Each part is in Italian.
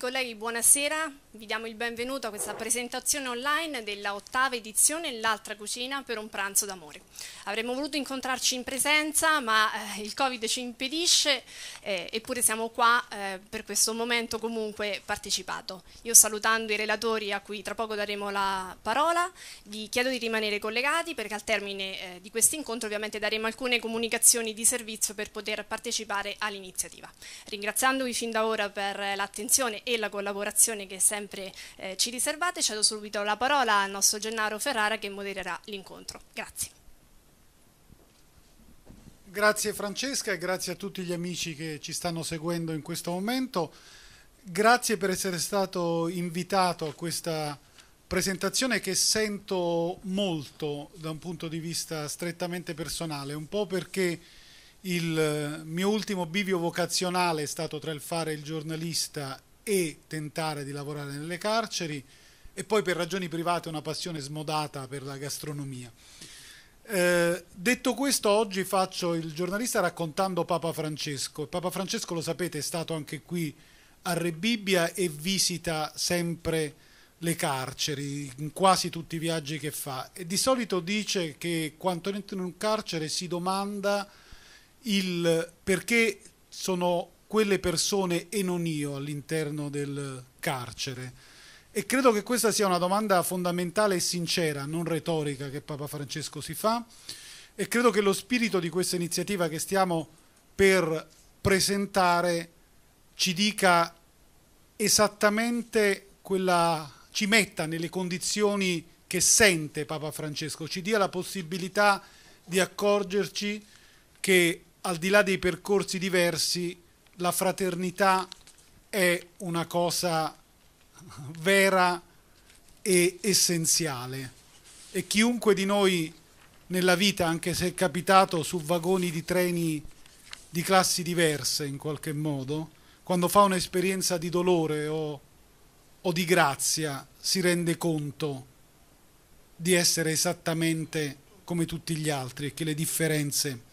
colleghi, buonasera vi diamo il benvenuto a questa presentazione online della ottava edizione L'altra cucina per un pranzo d'amore. Avremmo voluto incontrarci in presenza, ma eh, il Covid ci impedisce, eh, eppure siamo qua eh, per questo momento comunque partecipato. Io salutando i relatori a cui tra poco daremo la parola, vi chiedo di rimanere collegati perché al termine eh, di questo incontro ovviamente daremo alcune comunicazioni di servizio per poter partecipare all'iniziativa. Ringraziandovi fin da ora per eh, l'attenzione e la collaborazione che è sempre sempre eh, ci riservate, cedo subito la parola al nostro Gennaro Ferrara che modererà l'incontro. Grazie. Grazie Francesca e grazie a tutti gli amici che ci stanno seguendo in questo momento. Grazie per essere stato invitato a questa presentazione che sento molto da un punto di vista strettamente personale, un po' perché il mio ultimo bivio vocazionale è stato tra il fare il giornalista e tentare di lavorare nelle carceri e poi per ragioni private una passione smodata per la gastronomia. Eh, detto questo, oggi faccio il giornalista raccontando Papa Francesco. Papa Francesco, lo sapete, è stato anche qui a Re Bibbia e visita sempre le carceri in quasi tutti i viaggi che fa e di solito dice che quando entra in un carcere si domanda il perché sono quelle persone e non io all'interno del carcere? E credo che questa sia una domanda fondamentale e sincera, non retorica, che Papa Francesco si fa. E credo che lo spirito di questa iniziativa che stiamo per presentare ci dica esattamente quella, ci metta nelle condizioni che sente Papa Francesco, ci dia la possibilità di accorgerci che al di là dei percorsi diversi la fraternità è una cosa vera e essenziale e chiunque di noi nella vita, anche se è capitato su vagoni di treni di classi diverse in qualche modo, quando fa un'esperienza di dolore o, o di grazia si rende conto di essere esattamente come tutti gli altri e che le differenze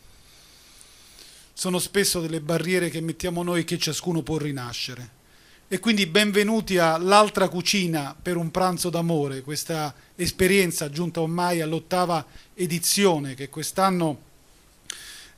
sono spesso delle barriere che mettiamo noi che ciascuno può rinascere. E quindi benvenuti all'altra cucina per un pranzo d'amore, questa esperienza giunta ormai all'ottava edizione che quest'anno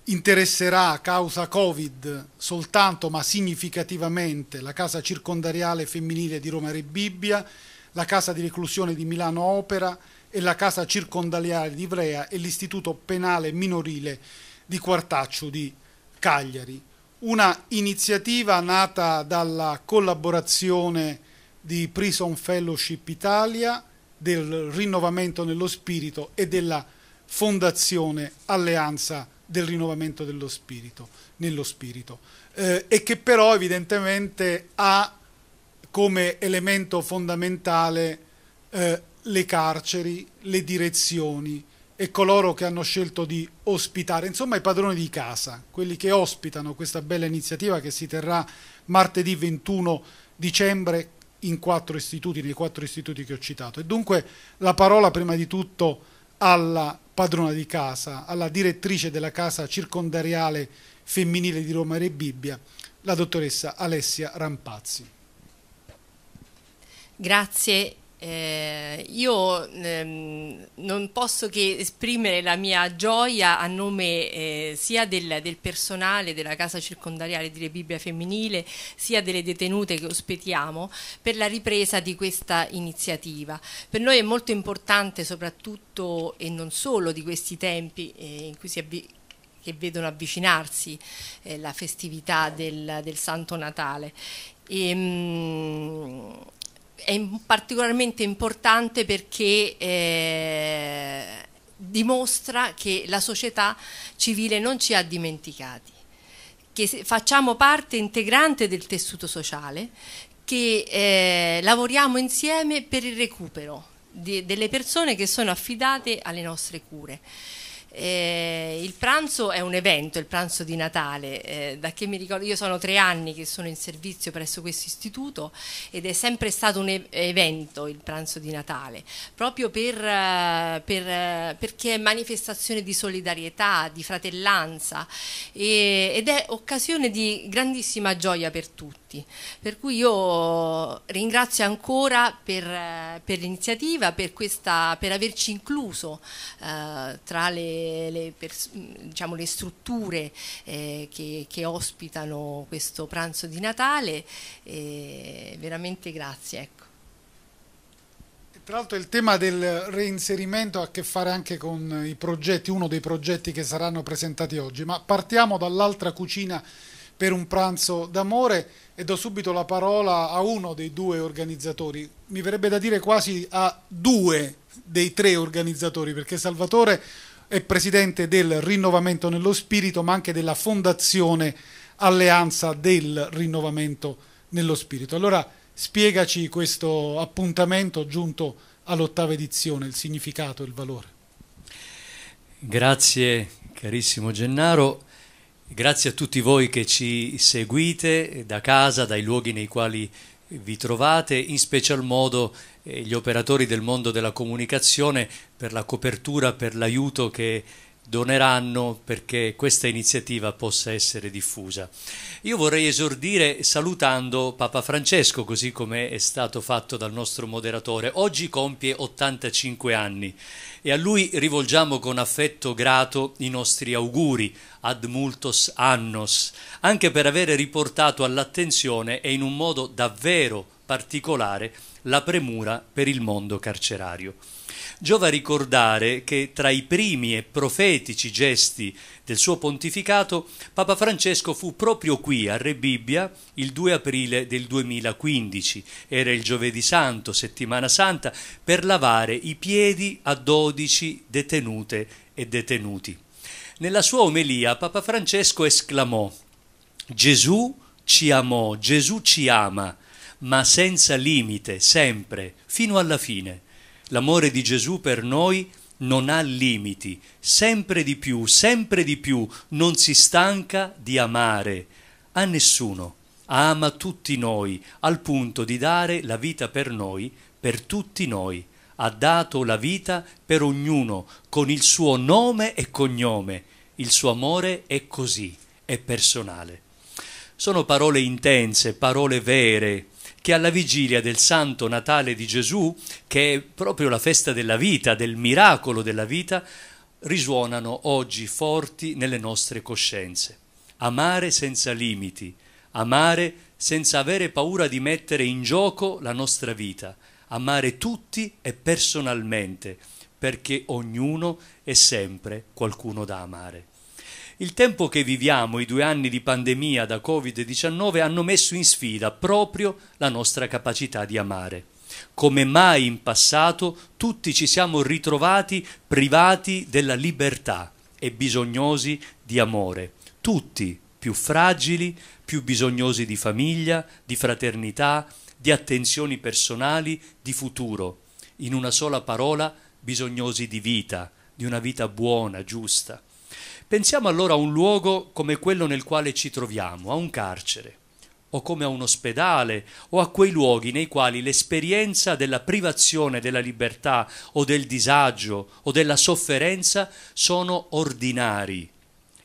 interesserà a causa Covid soltanto ma significativamente la casa circondariale femminile di Roma Rebibbia, la casa di reclusione di Milano Opera e la casa circondariale di Ivrea e l'istituto penale minorile di Quartaccio di Cagliari, una iniziativa nata dalla collaborazione di Prison Fellowship Italia, del Rinnovamento nello Spirito e della Fondazione Alleanza del Rinnovamento dello Spirito, nello Spirito, eh, e che però evidentemente ha come elemento fondamentale eh, le carceri, le direzioni, e coloro che hanno scelto di ospitare, insomma i padroni di casa, quelli che ospitano questa bella iniziativa che si terrà martedì 21 dicembre in quattro istituti, nei quattro istituti che ho citato. E dunque la parola prima di tutto alla padrona di casa, alla direttrice della casa circondariale femminile di Roma Re Bibbia, la dottoressa Alessia Rampazzi. Grazie eh, io ehm, non posso che esprimere la mia gioia a nome eh, sia del, del, personale della casa circondariale di Rebibbia Femminile sia delle detenute che ospitiamo per la ripresa di questa iniziativa. Per noi è molto importante soprattutto e non solo di questi tempi eh, in cui si avvicina che vedono avvicinarsi eh, la festività del, del Santo Natale. E, ehm, mh, è particolarmente importante perché eh, dimostra che la società civile non ci ha dimenticati, che facciamo parte integrante del tessuto sociale, che eh, lavoriamo insieme per il recupero di, delle persone che sono affidate alle nostre cure. Eh, il pranzo è un evento, il pranzo di Natale, eh, da che mi ricordo, io sono tre anni che sono in servizio presso questo istituto ed è sempre stato un e- evento il pranzo di Natale, proprio per, eh, per, eh, perché è manifestazione di solidarietà, di fratellanza e, ed è occasione di grandissima gioia per tutti tutti. Per cui io ringrazio ancora per, eh, per l'iniziativa, per, per, averci incluso eh, tra le, le, per, diciamo, le strutture eh, che, che, ospitano questo pranzo di Natale. Eh, veramente grazie. Ecco. Tra l'altro il tema del reinserimento ha a che fare anche con i progetti, uno dei progetti che saranno presentati oggi, ma partiamo dall'altra cucina per un pranzo d'amore e do subito la parola a uno dei due organizzatori, mi verrebbe da dire quasi a due dei tre organizzatori, perché Salvatore è presidente del Rinnovamento nello Spirito, ma anche della Fondazione Alleanza del Rinnovamento nello Spirito. Allora spiegaci questo appuntamento giunto all'ottava edizione, il significato e il valore. Grazie carissimo Gennaro. Grazie a tutti voi che ci seguite da casa, dai luoghi nei quali vi trovate, in special modo eh, gli operatori del mondo della comunicazione per la copertura, per l'aiuto che doneranno perché questa iniziativa possa essere diffusa. Io vorrei esordire salutando Papa Francesco, così come è stato fatto dal nostro moderatore. Oggi compie 85 anni e a lui rivolgiamo con affetto grato i nostri auguri ad multos annos, anche per aver riportato all'attenzione e in un modo davvero particolare la premura per il mondo carcerario. Giova ricordare che tra i primi e profetici gesti del suo pontificato, Papa Francesco fu proprio qui a Re Bibbia il 2 aprile del 2015, era il giovedì santo, settimana santa, per lavare i piedi a 12 detenute e detenuti. Nella sua omelia Papa Francesco esclamò Gesù ci amò, Gesù ci ama, ma senza limite, sempre, fino alla fine. L'amore di Gesù per noi non ha limiti, sempre di più, sempre di più, non si stanca di amare a nessuno, ama tutti noi, al punto di dare la vita per noi, per tutti noi. Ha dato la vita per ognuno, con il suo nome e cognome. Il suo amore è così, è personale. Sono parole intense, parole vere, che alla vigilia del Santo Natale di Gesù, che è proprio la festa della vita, del miracolo della vita, risuonano oggi forti nelle nostre coscienze. Amare senza limiti, amare senza avere paura di mettere in gioco la nostra vita, amare tutti e personalmente, perché ognuno è sempre qualcuno da amare. Il tempo che viviamo, i due anni di pandemia da Covid-19, hanno messo in sfida proprio la nostra capacità di amare. Come mai in passato tutti ci siamo ritrovati privati della libertà e bisognosi di amore. Tutti più fragili, più bisognosi di famiglia, di fraternità, di attenzioni personali, di futuro. In una sola parola, bisognosi di vita, di una vita buona, giusta. Pensiamo allora a un luogo come quello nel quale ci troviamo, a un carcere, o come a un ospedale, o a quei luoghi nei quali l'esperienza della privazione della libertà o del disagio o della sofferenza sono ordinari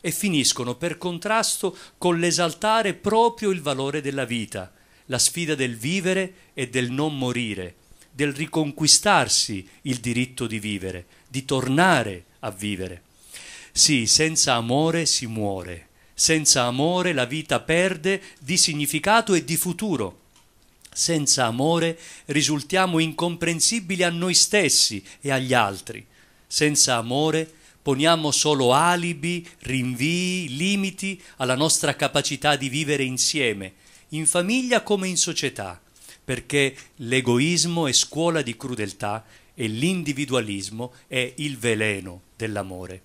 e finiscono per contrasto con l'esaltare proprio il valore della vita, la sfida del vivere e del non morire, del riconquistarsi il diritto di vivere, di tornare a vivere. Sì, senza amore si muore, senza amore la vita perde di significato e di futuro. Senza amore risultiamo incomprensibili a noi stessi e agli altri. Senza amore poniamo solo alibi, rinvii, limiti alla nostra capacità di vivere insieme, in famiglia come in società, perché l'egoismo è scuola di crudeltà e l'individualismo è il veleno dell'amore.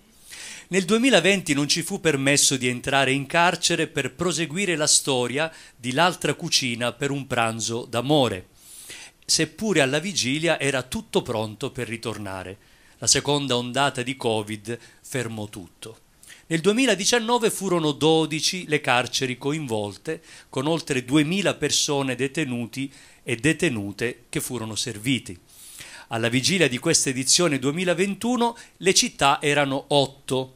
Nel 2020 non ci fu permesso di entrare in carcere per proseguire la storia di l'altra cucina per un pranzo d'amore. Seppure alla vigilia era tutto pronto per ritornare. La seconda ondata di Covid fermò tutto. Nel 2019 furono 12 le carceri coinvolte, con oltre 2.000 persone detenuti e detenute che furono serviti. Alla vigilia di questa edizione 2021 le città erano 8,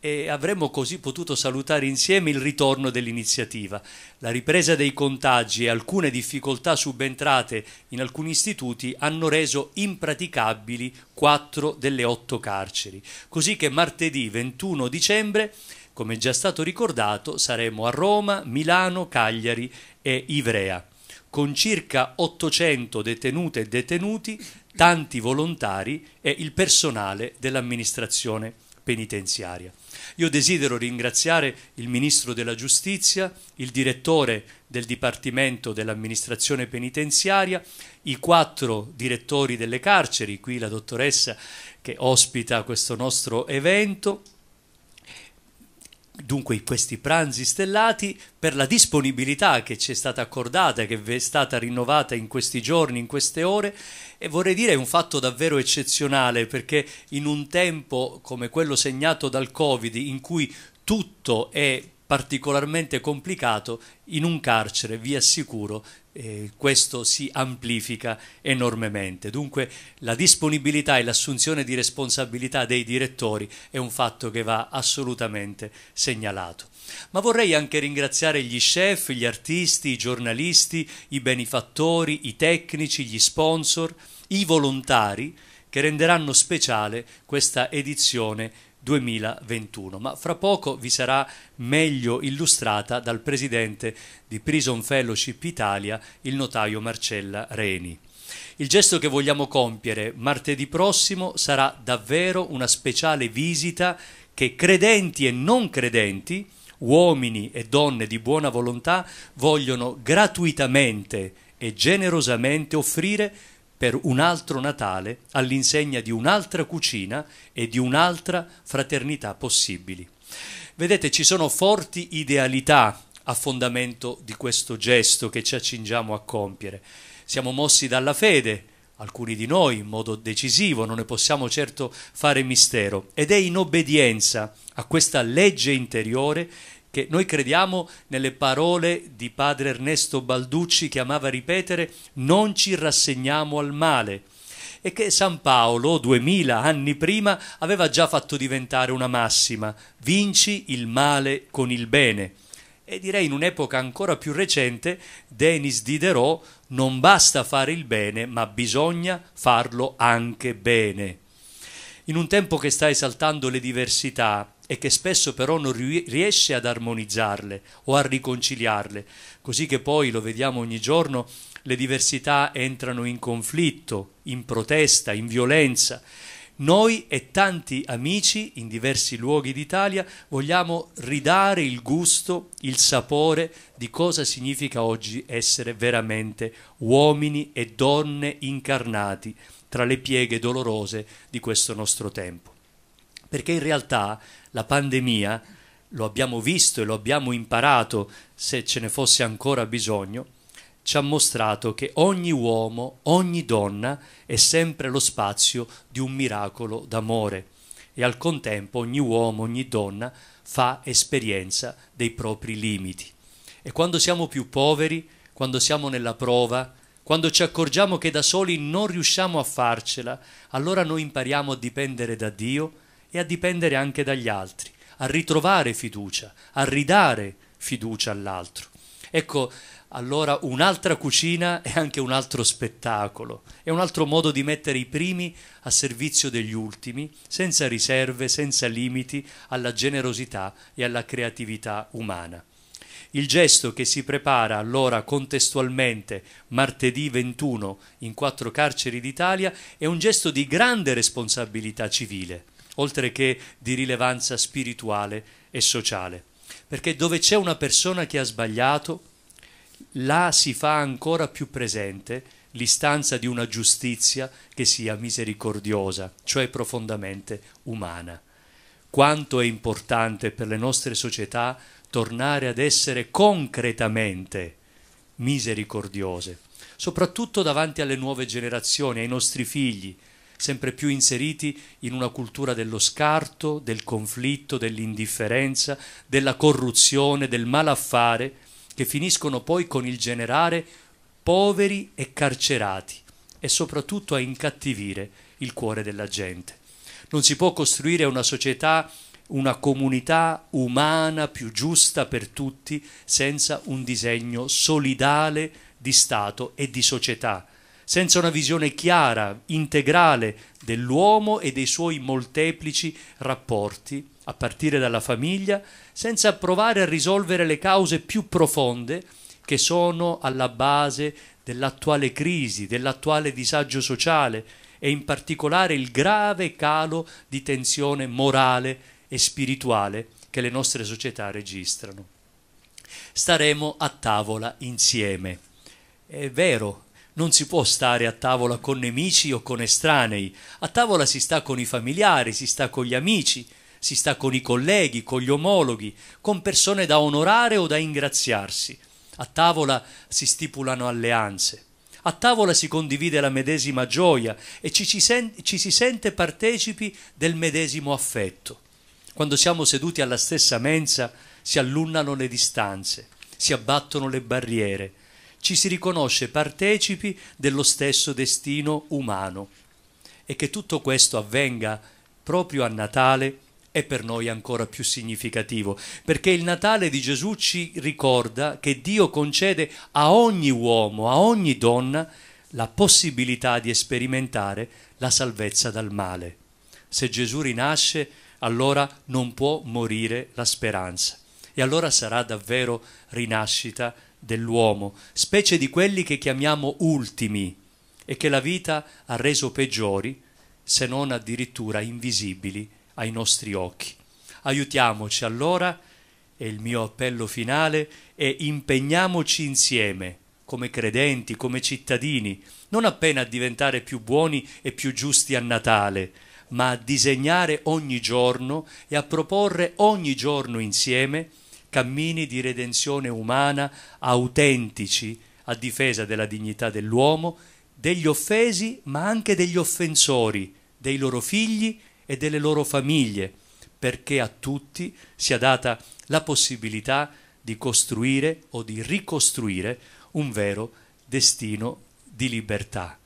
e avremmo così potuto salutare insieme il ritorno dell'iniziativa. La ripresa dei contagi e alcune difficoltà subentrate in alcuni istituti hanno reso impraticabili quattro delle otto carceri, così che martedì 21 dicembre, come già stato ricordato, saremo a Roma, Milano, Cagliari e Ivrea, con circa 800 detenute e detenuti, tanti volontari e il personale dell'amministrazione penitenziaria. Io desidero ringraziare il Ministro della Giustizia, il direttore del Dipartimento dell'Amministrazione Penitenziaria, i quattro direttori delle carceri, qui la dottoressa che ospita questo nostro evento, dunque questi pranzi stellati per la disponibilità che ci è stata accordata, che è stata rinnovata in questi giorni, in queste ore e vorrei dire è un fatto davvero eccezionale perché in un tempo come quello segnato dal Covid in cui tutto è particolarmente complicato, in un carcere vi assicuro eh, questo si amplifica enormemente. Dunque la disponibilità e l'assunzione di responsabilità dei direttori è un fatto che va assolutamente segnalato. Ma vorrei anche ringraziare gli chef, gli artisti, i giornalisti, i benefattori, i tecnici, gli sponsor, i volontari che renderanno speciale questa edizione 2021, ma fra poco vi sarà meglio illustrata dal presidente di Prison Fellowship Italia, il notaio Marcella Reni. Il gesto che vogliamo compiere martedì prossimo sarà davvero una speciale visita che credenti e non credenti uomini e donne di buona volontà vogliono gratuitamente e generosamente offrire per un altro Natale all'insegna di un'altra cucina e di un'altra fraternità possibili. Vedete, ci sono forti idealità a fondamento di questo gesto che ci accingiamo a compiere. Siamo mossi dalla fede, alcuni di noi in modo decisivo, non ne possiamo certo fare mistero, ed è in obbedienza a questa legge interiore che noi crediamo nelle parole di padre Ernesto Balducci che amava ripetere non ci rassegniamo al male e che San Paolo, duemila anni prima, aveva già fatto diventare una massima vinci il male con il bene. E direi in un'epoca ancora più recente, Denis Diderot non basta fare il bene, ma bisogna farlo anche bene. In un tempo che sta esaltando le diversità e che spesso però non riesce ad armonizzarle o a riconciliarle, così che poi lo vediamo ogni giorno, le diversità entrano in conflitto, in protesta, in violenza noi e tanti amici in diversi luoghi d'Italia vogliamo ridare il gusto, il sapore di cosa significa oggi essere veramente uomini e donne incarnati tra le pieghe dolorose di questo nostro tempo. Perché in realtà la pandemia, lo abbiamo visto e lo abbiamo imparato se ce ne fosse ancora bisogno, ci ha mostrato che ogni uomo, ogni donna è sempre lo spazio di un miracolo d'amore e al contempo ogni uomo, ogni donna fa esperienza dei propri limiti. E quando siamo più poveri, quando siamo nella prova, quando ci accorgiamo che da soli non riusciamo a farcela, allora noi impariamo a dipendere da Dio e a dipendere anche dagli altri, a ritrovare fiducia, a ridare fiducia all'altro. Ecco, allora un'altra cucina è anche un altro spettacolo, è un altro modo di mettere i primi a servizio degli ultimi, senza riserve, senza limiti, alla generosità e alla creatività umana. Il gesto che si prepara allora contestualmente martedì 21 in quattro carceri d'Italia è un gesto di grande responsabilità civile, oltre che di rilevanza spirituale e sociale, perché dove c'è una persona che ha sbagliato, là si fa ancora più presente l'istanza di una giustizia che sia misericordiosa, cioè profondamente umana. Quanto è importante per le nostre società tornare ad essere concretamente misericordiose, soprattutto davanti alle nuove generazioni, ai nostri figli, sempre più inseriti in una cultura dello scarto, del conflitto, dell'indifferenza, della corruzione, del malaffare, che finiscono poi con il generare poveri e carcerati e soprattutto a incattivire il cuore della gente. Non si può costruire una società, una comunità umana più giusta per tutti senza un disegno solidale di Stato e di società, senza una visione chiara, integrale dell'uomo e dei suoi molteplici rapporti a partire dalla famiglia, senza provare a risolvere le cause più profonde che sono alla base dell'attuale crisi, dell'attuale disagio sociale e in particolare il grave calo di tensione morale e spirituale che le nostre società registrano. Staremo a tavola insieme. È vero, non si può stare a tavola con nemici o con estranei, a tavola si sta con i familiari, si sta con gli amici, si sta con i colleghi, con gli omologhi, con persone da onorare o da ingraziarsi. A tavola si stipulano alleanze. A tavola si condivide la medesima gioia e ci, ci, sen- ci si sente partecipi del medesimo affetto. Quando siamo seduti alla stessa mensa si allunano le distanze, si abbattono le barriere, ci si riconosce partecipi dello stesso destino umano. E che tutto questo avvenga proprio a Natale è per noi ancora più significativo, perché il Natale di Gesù ci ricorda che Dio concede a ogni uomo, a ogni donna, la possibilità di sperimentare la salvezza dal male. Se Gesù rinasce, allora non può morire la speranza. E allora sarà davvero rinascita dell'uomo, specie di quelli che chiamiamo ultimi e che la vita ha reso peggiori, se non addirittura invisibili ai nostri occhi. Aiutiamoci allora, e il mio appello finale è impegniamoci insieme, come credenti, come cittadini, non appena a diventare più buoni e più giusti a Natale, ma a disegnare ogni giorno e a proporre ogni giorno insieme cammini di redenzione umana autentici a difesa della dignità dell'uomo, degli offesi ma anche degli offensori, dei loro figli e delle loro famiglie, perché a tutti sia data la possibilità di costruire o di ricostruire un vero destino di libertà.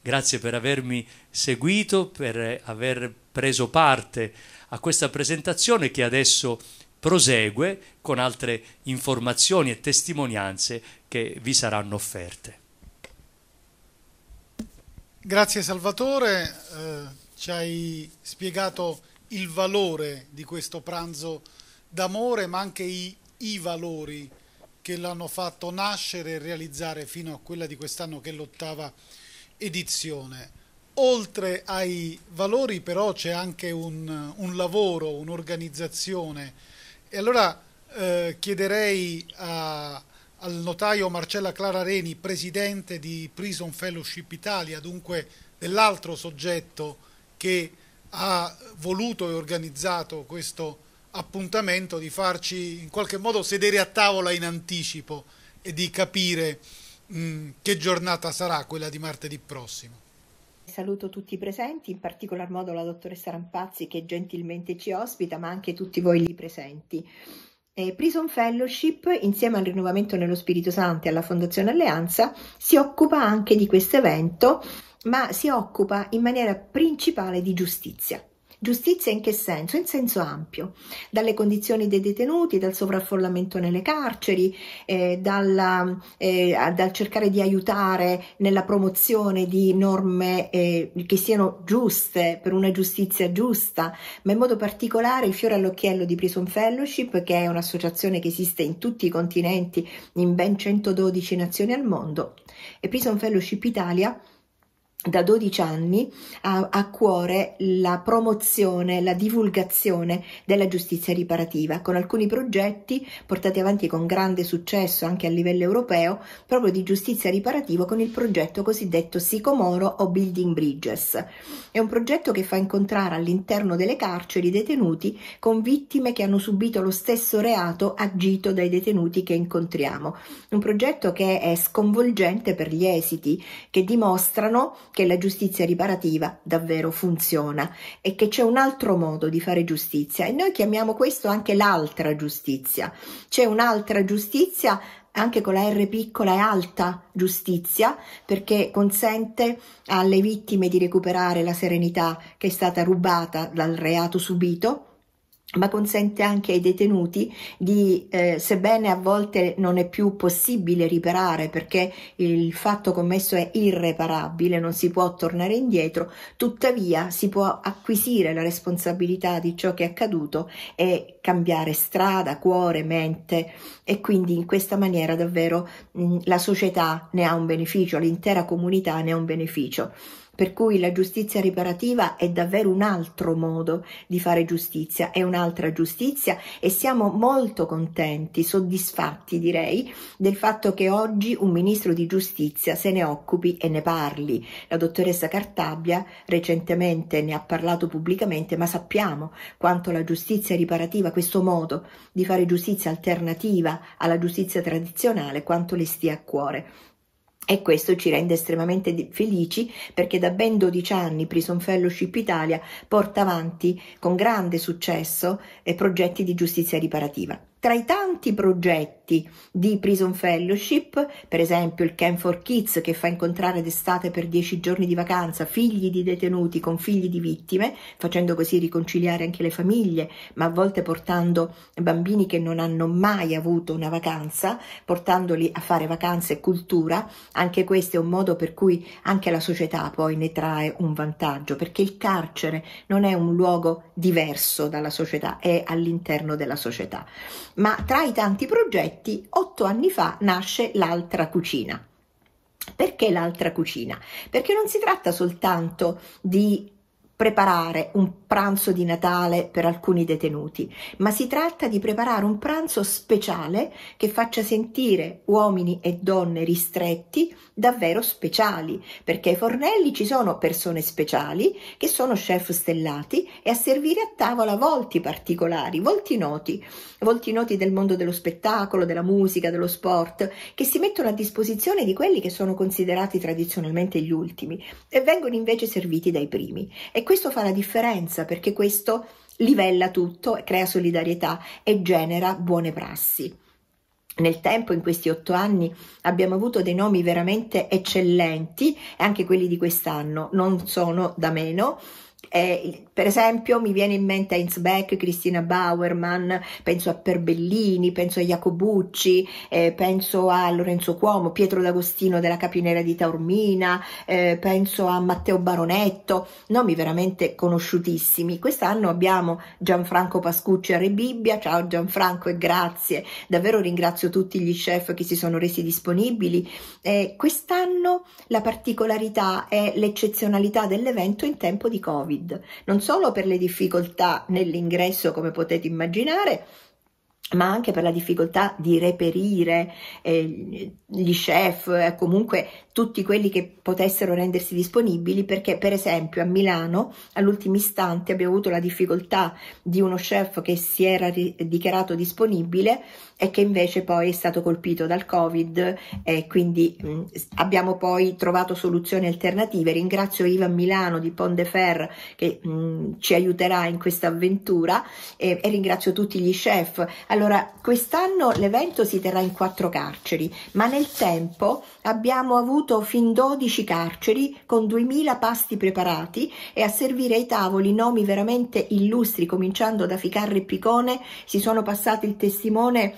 Grazie per avermi seguito, per aver preso parte a questa presentazione che adesso prosegue con altre informazioni e testimonianze che vi saranno offerte. Grazie Salvatore. Eh, ci hai spiegato il valore di questo pranzo d'amore, ma anche i, i valori che l'hanno fatto nascere e realizzare fino a quella di quest'anno che è l'ottava edizione. Oltre ai valori però c'è anche un, un lavoro, un'organizzazione e allora eh, chiederei a, al notaio Marcella Clara Reni, presidente di Prison Fellowship Italia, dunque dell'altro soggetto che ha voluto e organizzato questo appuntamento di farci in qualche modo sedere a tavola in anticipo e di capire mh, mm, che giornata sarà quella di martedì prossimo. Saluto tutti i presenti, in particolar modo la dottoressa Rampazzi che gentilmente ci ospita, ma anche tutti voi lì presenti. Eh, Prison Fellowship, insieme al Rinnovamento nello Spirito Santo e alla Fondazione Alleanza, si occupa anche di questo evento ma si occupa in maniera principale di giustizia. Giustizia in che senso? In senso ampio, dalle condizioni dei detenuti, dal sovraffollamento nelle carceri, eh, dalla, eh, dal cercare di aiutare nella promozione di norme eh, che siano giuste, per una giustizia giusta, ma in modo particolare il fiore all'occhiello di Prison Fellowship, che è un'associazione che esiste in tutti i continenti, in ben 112 nazioni al mondo, e Prison Fellowship Italia da 12 anni ha a cuore la promozione, la divulgazione della giustizia riparativa, con alcuni progetti portati avanti con grande successo anche a livello europeo, proprio di giustizia riparativa con il progetto cosiddetto Sicomoro o Building Bridges. È un progetto che fa incontrare all'interno delle carceri detenuti con vittime che hanno subito lo stesso reato agito dai detenuti che incontriamo. Un progetto che è sconvolgente per gli esiti, che dimostrano che la giustizia riparativa davvero funziona e che c'è un altro modo di fare giustizia e noi chiamiamo questo anche l'altra giustizia. C'è un'altra giustizia anche con la R piccola e alta giustizia perché consente alle vittime di recuperare la serenità che è stata rubata dal reato subito ma consente anche ai detenuti di, eh, sebbene a volte non è più possibile riparare perché il fatto commesso è irreparabile, non si può tornare indietro, tuttavia si può acquisire la responsabilità di ciò che è accaduto e cambiare strada, cuore, mente e quindi in questa maniera davvero mh, mm, la società ne ha un beneficio, l'intera comunità ne ha un beneficio. Per cui la giustizia riparativa è davvero un altro modo di fare giustizia, è un'altra giustizia e siamo molto contenti, soddisfatti direi, del fatto che oggi un ministro di giustizia se ne occupi e ne parli. La dottoressa Cartabia recentemente ne ha parlato pubblicamente, ma sappiamo quanto la giustizia riparativa, questo modo di fare giustizia alternativa alla giustizia tradizionale, quanto le stia a cuore. E questo ci rende estremamente felici perché da ben 12 anni Prison Fellowship Italia porta avanti con grande successo eh, progetti di giustizia riparativa. Tra i tanti progetti progetti di Prison Fellowship, per esempio il Camp for Kids che fa incontrare d'estate per 10 giorni di vacanza figli di detenuti con figli di vittime, facendo così riconciliare anche le famiglie, ma a volte portando bambini che non hanno mai avuto una vacanza, portandoli a fare vacanze e cultura, anche questo è un modo per cui anche la società poi ne trae un vantaggio, perché il carcere non è un luogo diverso dalla società, è all'interno della società. Ma tra i tanti progetti effetti, otto anni fa nasce l'altra cucina. Perché l'altra cucina? Perché non si tratta soltanto di preparare un pranzo di Natale per alcuni detenuti, ma si tratta di preparare un pranzo speciale che faccia sentire uomini e donne ristretti davvero speciali, perché ai fornelli ci sono persone speciali che sono chef stellati e a servire a tavola volti particolari, volti noti, volti noti del mondo dello spettacolo, della musica, dello sport, che si mettono a disposizione di quelli che sono considerati tradizionalmente gli ultimi e vengono invece serviti dai primi. E questo fa la differenza perché questo livella tutto, crea solidarietà e genera buone prassi. Nel tempo, in questi otto anni, abbiamo avuto dei nomi veramente eccellenti e anche quelli di quest'anno non sono da meno. Eh, per esempio mi viene in mente Heinz Beck, Cristina Bauerman, penso a Perbellini, penso a Jacobucci, eh, penso a Lorenzo Cuomo, Pietro D'Agostino della Capinera di Taormina, eh, penso a Matteo Baronetto, nomi veramente conosciutissimi. Quest'anno abbiamo Gianfranco Pascucci a Re Bibbia. ciao Gianfranco e grazie, davvero ringrazio tutti gli chef che si sono resi disponibili. Eh, quest'anno la particolarità è l'eccezionalità dell'evento in tempo di Covid. Covid, non solo per le difficoltà nell'ingresso, come potete immaginare, ma anche per la difficoltà di reperire eh, gli chef, eh, comunque tutti quelli che potessero rendersi disponibili perché per esempio a Milano all'ultimo istante abbiamo avuto la difficoltà di uno chef che si era dichiarato disponibile e che invece poi è stato colpito dal covid e quindi mh, mm, abbiamo poi trovato soluzioni alternative ringrazio Ivan Milano di Pont de Fer che mh, mm, ci aiuterà in questa avventura e, e ringrazio tutti gli chef allora quest'anno l'evento si terrà in quattro carceri ma nel tempo abbiamo avuto avuto fin 12 carceri con 2000 pasti preparati e a servire ai tavoli nomi veramente illustri, cominciando da Ficarra e Picone, si sono passati il testimone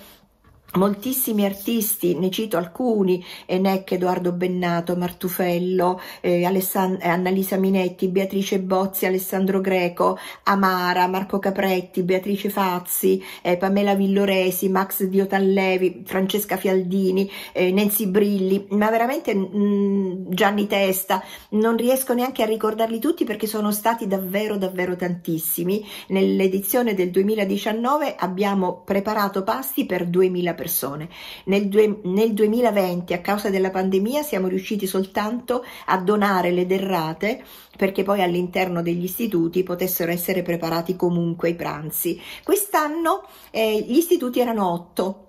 Moltissimi artisti, ne cito alcuni, Enec, eh, Edoardo Bennato, Martufello, eh, eh, Annalisa Minetti, Beatrice Bozzi, Alessandro Greco, Amara, Marco Capretti, Beatrice Fazzi, eh, Pamela Villoresi, Max Diotallevi, Francesca Fialdini, eh, Nancy Brilli, ma veramente mh, mm, Gianni Testa, non riesco neanche a ricordarli tutti perché sono stati davvero davvero tantissimi. Nell'edizione del 2019 abbiamo preparato pasti per 2000 persone. Nel, due, nel 2020, a causa della pandemia, siamo riusciti soltanto a donare le derrate perché poi all'interno degli istituti potessero essere preparati comunque i pranzi. Quest'anno eh, gli istituti erano otto,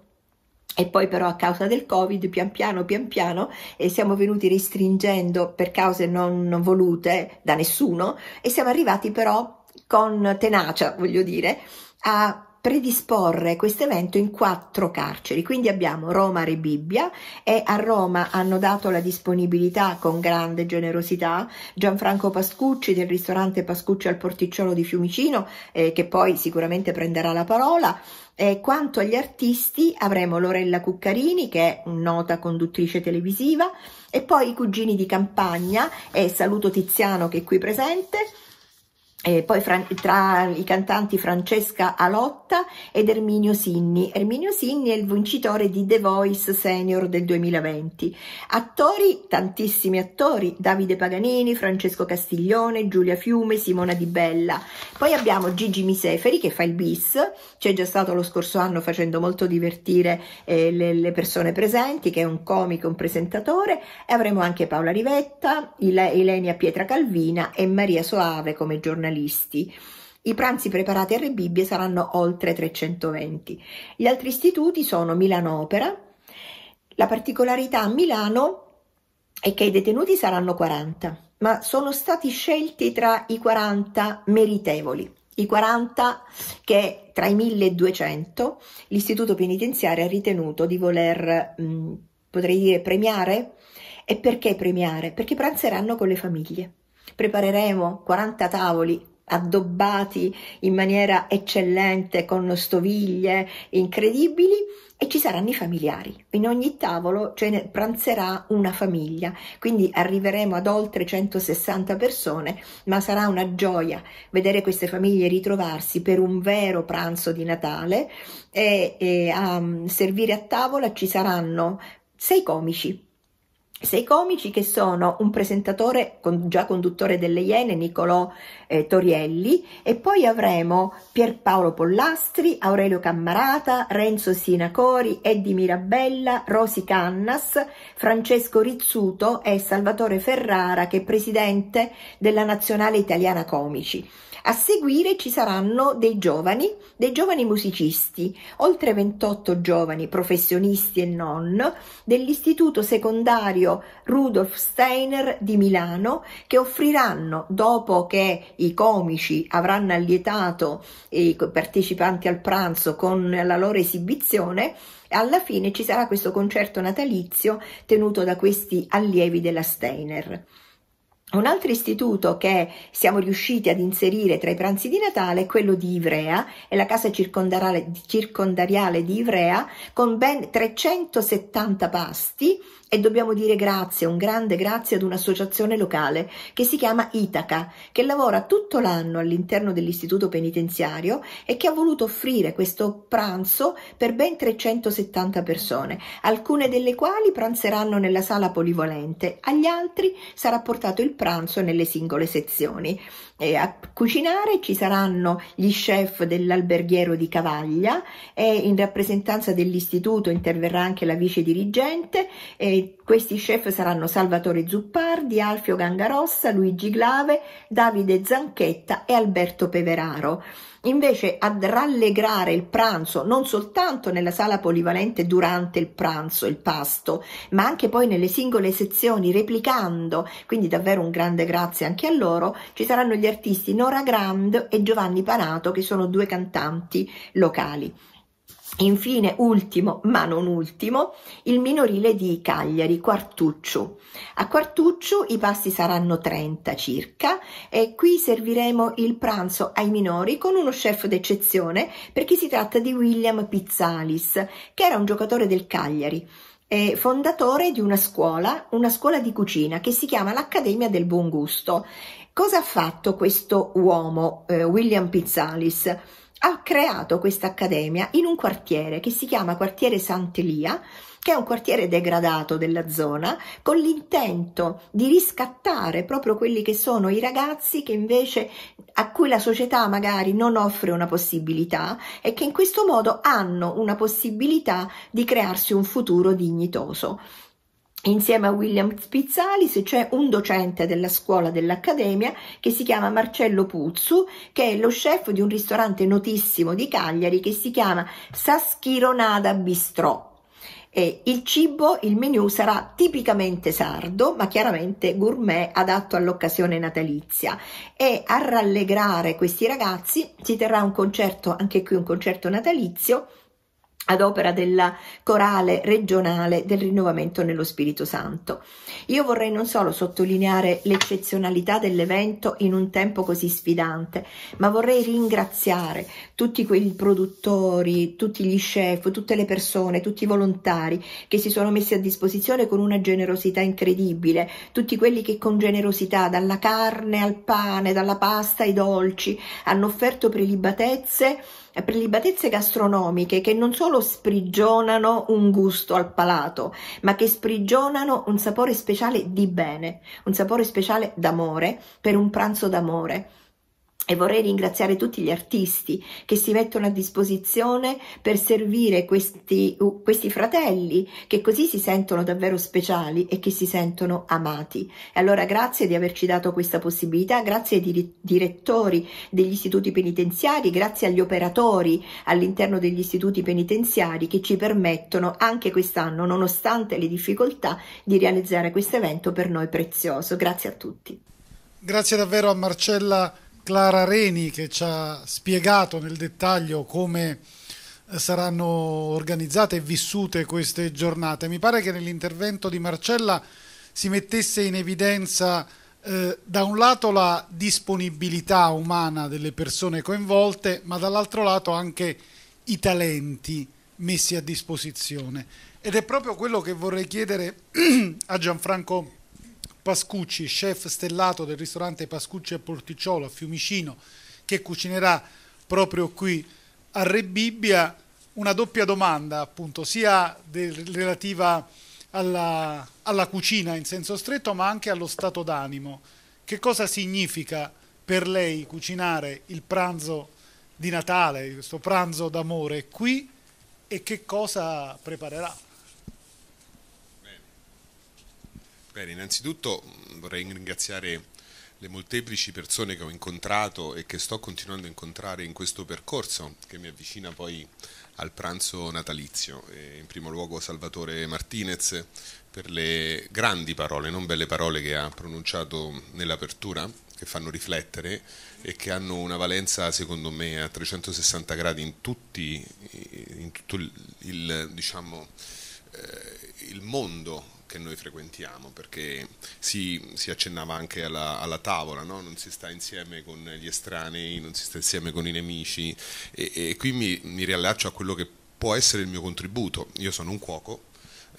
e poi però a causa del covid pian piano pian piano eh, siamo venuti restringendo per cause non volute da nessuno e siamo arrivati però con tenacia voglio dire a predisporre questo evento in quattro carceri. Quindi abbiamo Roma Rebibbia e a Roma hanno dato la disponibilità con grande generosità Gianfranco Pascucci del ristorante Pascucci al Porticciolo di Fiumicino, eh, che poi sicuramente prenderà la parola, E quanto agli artisti avremo Lorella Cuccarini, che è nota conduttrice televisiva, e poi i cugini di campagna e Saluto Tiziano che è qui presente, e eh, poi tra i cantanti Francesca Alotta ed Erminio Sinni. Erminio Sinni è il vincitore di The Voice Senior del 2020. Attori, tantissimi attori, Davide Paganini, Francesco Castiglione, Giulia Fiume, Simona Di Bella. Poi abbiamo Gigi Miseferi che fa il bis, c'è già stato lo scorso anno facendo molto divertire eh, le, le, persone presenti, che è un comico, un presentatore, e avremo anche Paola Rivetta, Ilenia Pietra Calvina e Maria Soave come giornalista giornalisti. I pranzi preparati a Re Bibbie saranno oltre 320. Gli altri istituti sono Milano Opera. La particolarità a Milano è che i detenuti saranno 40, ma sono stati scelti tra i 40 meritevoli. I 40 che tra i 1200 l'istituto penitenziario ha ritenuto di voler, mh, potrei dire, premiare. E perché premiare? Perché pranzeranno con le famiglie. Prepareremo 40 tavoli addobbati in maniera eccellente con stoviglie incredibili e ci saranno i familiari. In ogni tavolo ce ne pranzerà una famiglia, quindi arriveremo ad oltre 160 persone, ma sarà una gioia vedere queste famiglie ritrovarsi per un vero pranzo di Natale e, e a mm, servire a tavola ci saranno sei comici sei comici che sono un presentatore, con, già conduttore delle Iene, Nicolò eh, Torielli, e poi avremo Pierpaolo Pollastri, Aurelio Cammarata, Renzo Sinacori, Eddie Mirabella, Rosi Cannas, Francesco Rizzuto e Salvatore Ferrara, che è presidente della Nazionale Italiana Comici. A seguire ci saranno dei giovani, dei giovani musicisti, oltre 28 giovani professionisti e non, dell'istituto secondario Museo Rudolf Steiner di Milano che offriranno, dopo che i comici avranno allietato i partecipanti al pranzo con la loro esibizione, alla fine ci sarà questo concerto natalizio tenuto da questi allievi della Steiner. Un altro istituto che siamo riusciti ad inserire tra i pranzi di Natale è quello di Ivrea, è la casa circondariale, circondariale di Ivrea con ben 370 pasti e dobbiamo dire grazie, un grande grazie ad un'associazione locale che si chiama Itaca, che lavora tutto l'anno all'interno dell'istituto penitenziario e che ha voluto offrire questo pranzo per ben 370 persone, alcune delle quali pranzeranno nella sala polivalente, agli altri sarà portato il pranzo nelle singole sezioni eh, a cucinare ci saranno gli chef dell'alberghiero di Cavaglia e in rappresentanza dell'istituto interverrà anche la vice dirigente e questi chef saranno Salvatore Zuppardi, Alfio Gangarossa, Luigi Glave, Davide Zanchetta e Alberto Peveraro invece a rallegrare il pranzo non soltanto nella sala polivalente durante il pranzo, il pasto, ma anche poi nelle singole sezioni replicando, quindi davvero un grande grazie anche a loro, ci saranno gli artisti Nora Grand e Giovanni Panato che sono due cantanti locali. Infine, ultimo ma non ultimo, il minorile di Cagliari, Quartuccio. A Quartuccio i pasti saranno 30 circa e qui serviremo il pranzo ai minori con uno chef d'eccezione perché si tratta di William Pizzalis, che era un giocatore del Cagliari fondatore di una scuola, una scuola di cucina che si chiama l'Accademia del Buon Gusto. Cosa ha fatto questo uomo, eh, William Pizzalis? ha creato questa accademia in un quartiere che si chiama quartiere Sant'Elia, che è un quartiere degradato della zona, con l'intento di riscattare proprio quelli che sono i ragazzi che invece a cui la società magari non offre una possibilità e che in questo modo hanno una possibilità di crearsi un futuro dignitoso insieme a William Spizzalis c'è un docente della scuola dell'Accademia che si chiama Marcello Puzzu, che è lo chef di un ristorante notissimo di Cagliari che si chiama Saschironada Bistrò. E il cibo, il menù sarà tipicamente sardo, ma chiaramente gourmet adatto all'occasione natalizia. E a rallegrare questi ragazzi si terrà un concerto, anche qui un concerto natalizio, ad opera della corale regionale del rinnovamento nello Spirito Santo. Io vorrei non solo sottolineare l'eccezionalità dell'evento in un tempo così sfidante, ma vorrei ringraziare tutti quei produttori, tutti gli chef, tutte le persone, tutti i volontari che si sono messi a disposizione con una generosità incredibile, tutti quelli che con generosità dalla carne al pane, dalla pasta ai dolci hanno offerto prelibatezze prelibatezze gastronomiche che non solo sprigionano un gusto al palato, ma che sprigionano un sapore speciale di bene, un sapore speciale d'amore per un pranzo d'amore e vorrei ringraziare tutti gli artisti che si mettono a disposizione per servire questi, questi, fratelli che così si sentono davvero speciali e che si sentono amati. E allora grazie di averci dato questa possibilità, grazie ai direttori degli istituti penitenziari, grazie agli operatori all'interno degli istituti penitenziari che ci permettono anche quest'anno, nonostante le difficoltà, di realizzare questo evento per noi prezioso. Grazie a tutti. Grazie davvero a Marcella. Clara Reni che ci ha spiegato nel dettaglio come eh, saranno organizzate e vissute queste giornate. Mi pare che nell'intervento di Marcella si mettesse in evidenza eh, da un lato la disponibilità umana delle persone coinvolte, ma dall'altro lato anche i talenti messi a disposizione. Ed è proprio quello che vorrei chiedere a Gianfranco Pascucci, chef stellato del ristorante Pascucci a Porticciolo a Fiumicino, che cucinerà proprio qui a Rebibbia, una doppia domanda appunto, sia del, relativa alla, alla cucina in senso stretto, ma anche allo stato d'animo. Che cosa significa per lei cucinare il pranzo di Natale, questo pranzo d'amore qui e che cosa preparerà? Bene, innanzitutto mm, vorrei ringraziare le molteplici persone che ho incontrato e che sto continuando a incontrare in questo percorso che mi avvicina poi al pranzo natalizio. E in primo luogo Salvatore Martinez per le grandi parole, non belle parole che ha pronunciato nell'apertura, che fanno riflettere e che hanno una valenza secondo me a 360 gradi in, tutti, in tutto il, diciamo, eh, il mondo che noi frequentiamo, perché si, si accennava anche alla, alla tavola, no? non si sta insieme con gli estranei, non si sta insieme con i nemici e, e qui mi, mi riallaccio a quello che può essere il mio contributo. Io sono un cuoco,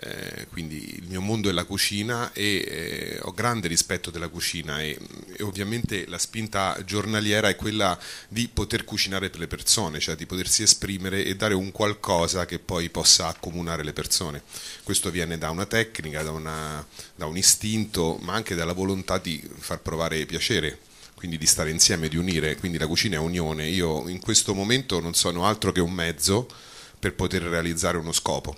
eh, quindi il mio mondo è la cucina e eh, ho grande rispetto della cucina e, e, ovviamente la spinta giornaliera è quella di poter cucinare per le persone, cioè di potersi esprimere e dare un qualcosa che poi possa accomunare le persone. Questo viene da una tecnica, da, una, da un istinto, ma anche dalla volontà di far provare piacere quindi di stare insieme, di unire, quindi la cucina è unione. Io in questo momento non sono altro che un mezzo per poter realizzare uno scopo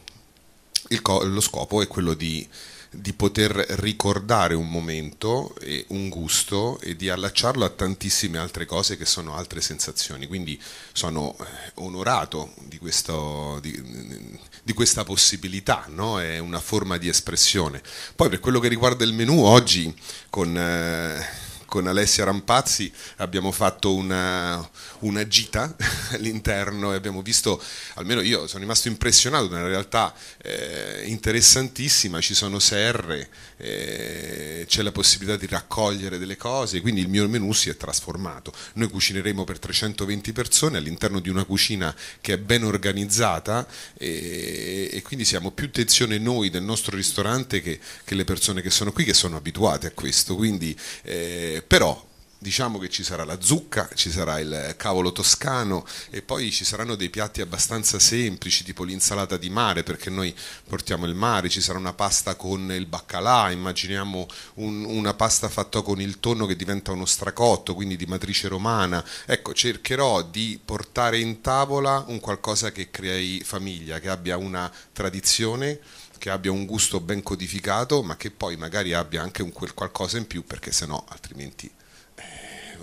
co- lo scopo è quello di, di, poter ricordare un momento e un gusto e di allacciarlo a tantissime altre cose che sono altre sensazioni. Quindi sono eh, onorato di, questo, di, di questa possibilità, no? è una forma di espressione. Poi per quello che riguarda il menù, oggi con... Eh, con Alessia Rampazzi abbiamo fatto una, una gita all'interno e abbiamo visto, almeno io sono rimasto impressionato da una realtà eh, interessantissima, ci sono serre, eh, c'è la possibilità di raccogliere delle cose, quindi il mio menù si è trasformato. Noi cucineremo per 320 persone all'interno di una cucina che è ben organizzata e, e quindi siamo più tensione noi del nostro ristorante che, che, le persone che sono qui, che sono abituate a questo. Quindi eh, però diciamo che ci sarà la zucca, ci sarà il cavolo toscano e poi ci saranno dei piatti abbastanza semplici, tipo l'insalata di mare, perché noi portiamo il mare, ci sarà una pasta con il baccalà, immaginiamo un, una pasta fatta con il tonno che diventa uno stracotto, quindi di matrice romana. Ecco, cercherò di portare in tavola un qualcosa che crei famiglia, che abbia una tradizione che abbia un gusto ben codificato, ma che poi magari abbia anche un quel qualcosa in più, perché sennò altrimenti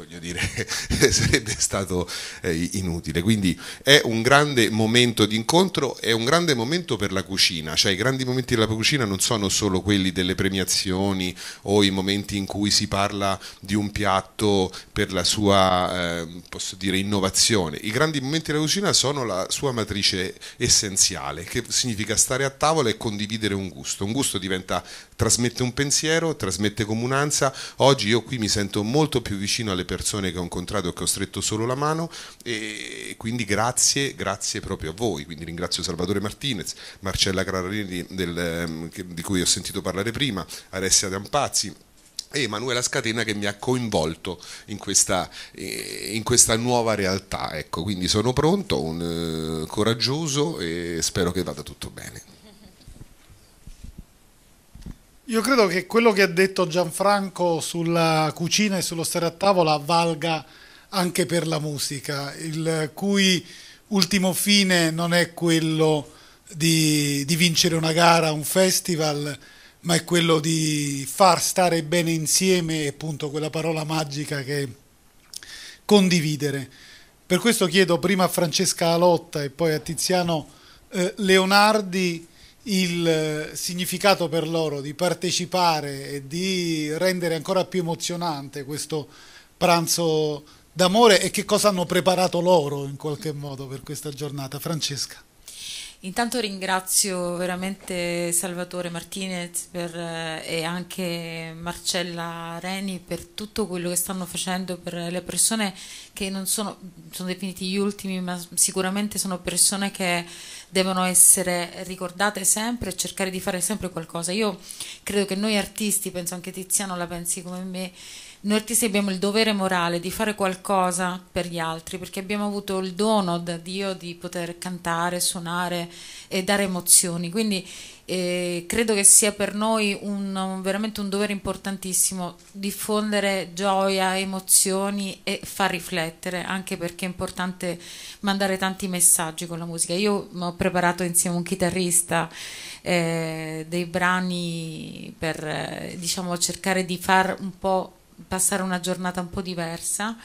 voglio dire, sarebbe stato eh, inutile. Quindi è un grande momento di incontro, è un grande momento per la cucina, cioè i grandi momenti della cucina non sono solo quelli delle premiazioni o i momenti in cui si parla di un piatto per la sua, eh, posso dire, innovazione. I grandi momenti della cucina sono la sua matrice essenziale, che significa stare a tavola e condividere un gusto. Un gusto diventa trasmette un pensiero, trasmette comunanza. Oggi io qui mi sento molto più vicino alle persone che ho incontrato e che ho stretto solo la mano e quindi grazie, grazie proprio a voi. Quindi ringrazio Salvatore Martinez, Marcella Cararelli del, ehm, di cui ho sentito parlare prima, Alessia Dampazzi e Emanuela Scatena che mi ha coinvolto in questa, eh, in questa nuova realtà. Ecco, quindi sono pronto, un, eh, coraggioso e spero che vada tutto bene. Io credo che quello che ha detto Gianfranco sulla cucina e sullo stare a tavola valga anche per la musica, il cui ultimo fine non è quello di, di vincere una gara, un festival, ma è quello di far stare bene insieme, appunto quella parola magica che è condividere. Per questo chiedo prima a Francesca Alotta e poi a Tiziano eh, Leonardi il eh, significato per loro di partecipare e di rendere ancora più emozionante questo pranzo d'amore e che cosa hanno preparato loro in qualche modo per questa giornata. Francesca. Intanto ringrazio veramente Salvatore Martinez per, eh, e anche Marcella Reni per tutto quello che stanno facendo per le persone che non sono, sono definiti gli ultimi, ma sicuramente sono persone che devono essere ricordate sempre e cercare di fare sempre qualcosa. Io credo che noi artisti, penso anche Tiziano la pensi come me, noi artisti abbiamo il dovere morale di fare qualcosa per gli altri, perché abbiamo avuto il dono da Dio di poter cantare, suonare e dare emozioni. Quindi eh, credo che sia per noi un, un, veramente un dovere importantissimo diffondere gioia, emozioni e far riflettere, anche perché è importante mandare tanti messaggi con la musica. Io ho preparato insieme a un chitarrista eh, dei brani per eh, diciamo, cercare di far un po' passare una giornata un po' diversa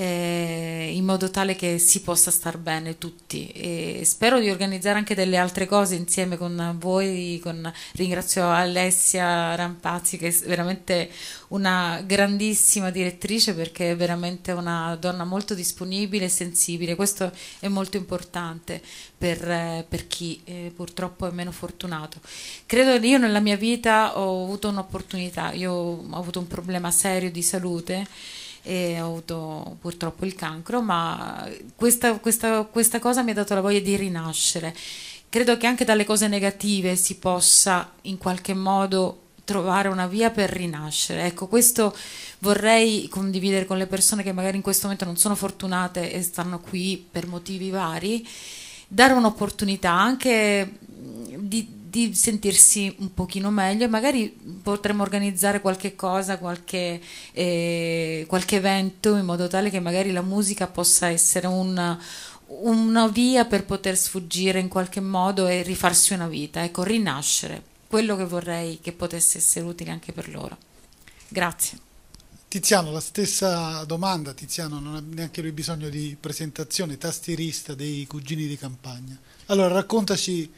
eh, in modo tale che si possa star bene tutti. E spero di organizzare anche delle altre cose insieme con voi. Con... Ringrazio Alessia Rampazzi, che è veramente una grandissima direttrice perché è veramente una donna molto disponibile e sensibile. Questo è molto importante per, per chi eh, purtroppo è meno fortunato. Credo che io nella mia vita ho avuto un'opportunità, io ho avuto un problema serio di salute e ho avuto purtroppo il cancro, ma questa, questa, questa cosa mi ha dato la voglia di rinascere. Credo che anche dalle cose negative si possa in qualche modo trovare una via per rinascere. Ecco, questo vorrei condividere con le persone che magari in questo momento non sono fortunate e stanno qui per motivi vari, dare un'opportunità anche di sentirsi un pochino meglio e magari potremmo organizzare qualche cosa, qualche, eh, qualche evento in modo tale che magari la musica possa essere una, una via per poter sfuggire in qualche modo e rifarsi una vita, ecco, rinascere, quello che vorrei che potesse essere utile anche per loro. Grazie. Tiziano, la stessa domanda, Tiziano, non ha neanche lui bisogno di presentazione, tastierista dei cugini di campagna. Allora, raccontaci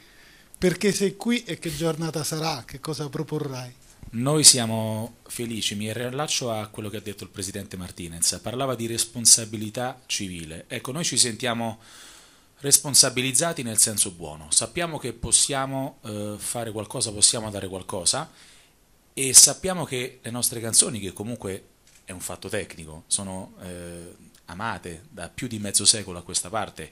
perché sei qui e che giornata sarà, che cosa proporrai? Noi siamo felici, mi riallaccio a quello che ha detto il presidente Martinez, parlava di responsabilità civile. Ecco, noi ci sentiamo responsabilizzati nel senso buono, sappiamo che possiamo eh, fare qualcosa, possiamo dare qualcosa e sappiamo che le nostre canzoni, che comunque è un fatto tecnico, sono eh, amate da più di mezzo secolo a questa parte